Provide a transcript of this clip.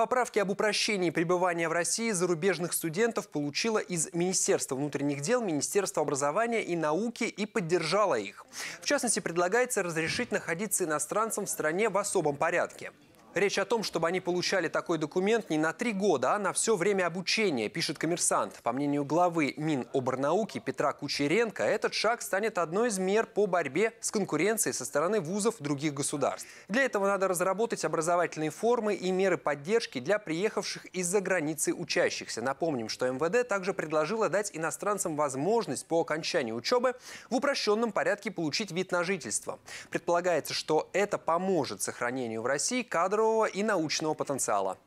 Поправки об упрощении пребывания в России зарубежных студентов получила из Министерства внутренних дел, Министерства образования и науки и поддержала их. В частности, предлагается разрешить находиться иностранцам в стране в особом порядке. Речь о том, чтобы они получали такой документ не на три года, а на все время обучения, пишет коммерсант. По мнению главы Миноборнауки Петра Кучеренко, этот шаг станет одной из мер по борьбе с конкуренцией со стороны вузов других государств. Для этого надо разработать образовательные формы и меры поддержки для приехавших из-за границы учащихся. Напомним, что МВД также предложило дать иностранцам возможность по окончании учебы в упрощенном порядке получить вид на жительство. Предполагается, что это поможет сохранению в России кадров здорового и научного потенциала.